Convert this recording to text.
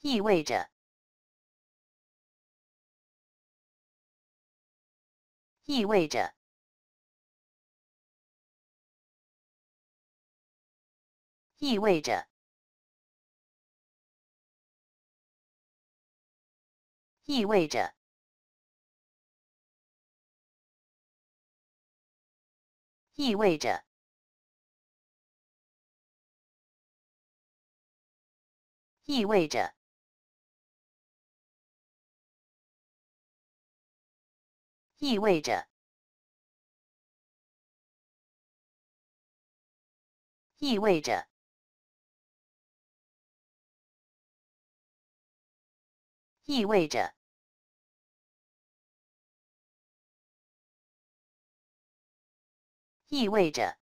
意味着，意味着，意味着，意味着，意味着，意味着。意味着，意味着，意味着，意味着。